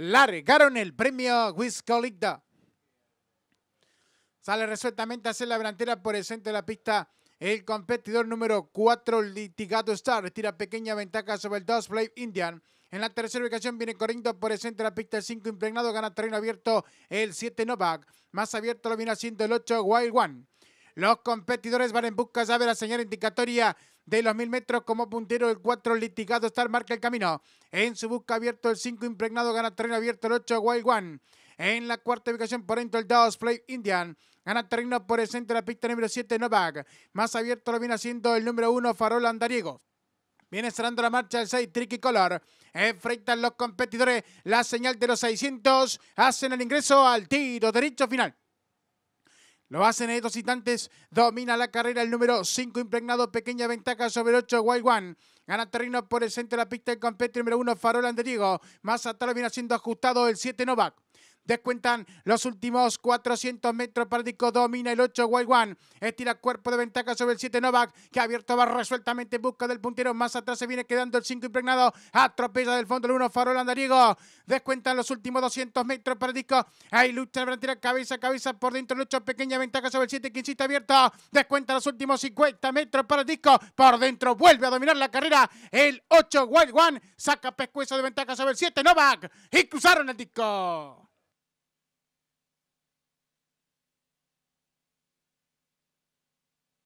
largaron el premio Ligda. Sale resueltamente a hacer la delantera por el centro de la pista. El competidor número 4, Litigado Star, retira pequeña ventaja sobre el 2 Blade Indian. En la tercera ubicación viene corriendo por el centro de la pista el 5 impregnado, gana terreno abierto el 7 Novak. Más abierto lo viene haciendo el 8 Wild One. Los competidores van en busca de la señal indicatoria de los 1000 metros como puntero el 4 litigado Star marca el camino. En su busca abierto el 5 impregnado gana terreno abierto el 8 Wild One. En la cuarta ubicación por dentro el 2 Play Indian. Gana terreno por el centro de la pista número 7 Novak. Más abierto lo viene haciendo el número 1 Farol Andariego. Viene cerrando la marcha el 6 Tricky Color. Enfrentan los competidores la señal de los 600. Hacen el ingreso al tiro derecho final. Lo hacen estos instantes. Domina la carrera el número 5 impregnado. Pequeña ventaja sobre el 8 Wild One. Gana terreno por el centro de la pista el campeón número 1 Farol Anderigo. Más atrás viene siendo ajustado el 7 Novak. Descuentan los últimos 400 metros. para el disco, domina el 8. Wild One. Estira cuerpo de ventaja sobre el 7. Novak. Que abierto va resueltamente en busca del puntero. Más atrás se viene quedando el 5 impregnado. Atropella del fondo el 1. Farol Andariego. Descuentan los últimos 200 metros. para el disco, Ahí lucha la Cabeza a cabeza por dentro el 8. Pequeña ventaja sobre el 7. Que insiste abierto. Descuenta los últimos 50 metros. para el disco, Por dentro vuelve a dominar la carrera. El 8. Wild One. Saca pescuezo de ventaja sobre el 7. Novak. Y cruzaron el disco.